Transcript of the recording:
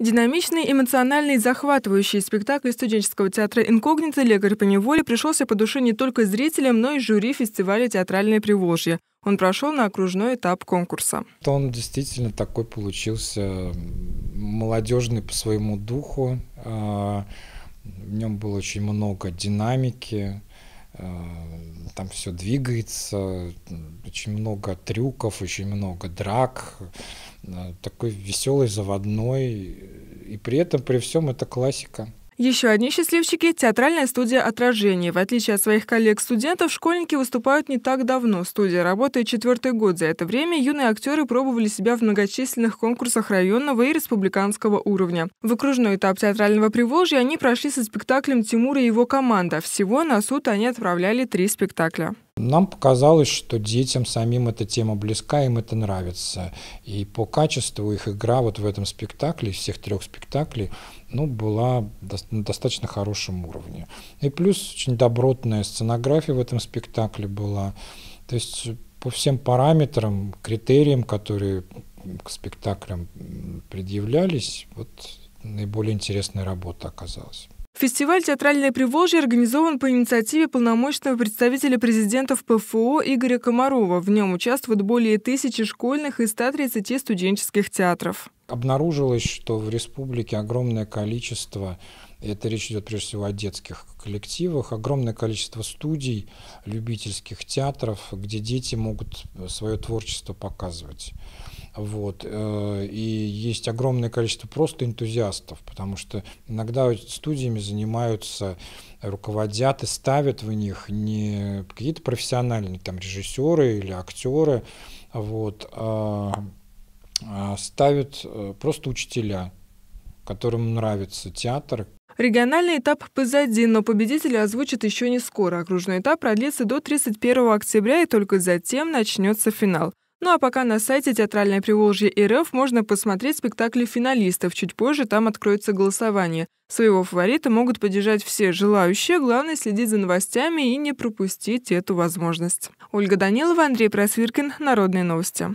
Динамичный, эмоциональный, захватывающий спектакль студенческого театра «Инкогнито» «Лекарь по неволе» пришелся по душе не только зрителям, но и жюри фестиваля «Театральное Приволжье». Он прошел на окружной этап конкурса. Он действительно такой получился молодежный по своему духу. А, в нем было очень много динамики, Э, там все двигается, очень много трюков, очень много драк, э, такой веселый, заводной. И при этом, при всем, это классика. Еще одни счастливчики — театральная студия «Отражение». В отличие от своих коллег-студентов, школьники выступают не так давно. Студия работает четвертый год. За это время юные актеры пробовали себя в многочисленных конкурсах районного и республиканского уровня. В окружной этап театрального Приволжья они прошли со спектаклем «Тимур и его команда». Всего на суд они отправляли три спектакля. Нам показалось, что детям самим эта тема близка, им это нравится. И по качеству их игра вот в этом спектакле, всех трех спектаклей, ну, была на достаточно хорошем уровне. И плюс очень добротная сценография в этом спектакле была. То есть по всем параметрам, критериям, которые к спектаклям предъявлялись, вот наиболее интересная работа оказалась. Фестиваль «Театральное Приволжье» организован по инициативе полномочного представителя президента в ПФО Игоря Комарова. В нем участвуют более тысячи школьных и 130 студенческих театров. Обнаружилось, что в республике огромное количество, это речь идет прежде всего о детских коллективах, огромное количество студий, любительских театров, где дети могут э, свое творчество показывать. Вот. Э, и есть огромное количество просто энтузиастов, потому что иногда студиями занимаются, руководят и ставят в них не какие-то профессиональные там, режиссеры или актеры, вот, а а, ставят э, просто учителя, которым нравится театр. Региональный этап позади, но победители озвучат еще не скоро. Окружной этап продлится до 31 октября и только затем начнется финал. Ну а пока на сайте Театральной Приволжье РФ можно посмотреть спектакли финалистов. Чуть позже там откроется голосование. Своего фаворита могут поддержать все желающие. Главное следить за новостями и не пропустить эту возможность. Ольга Данилова, Андрей Просвиркин. Народные новости.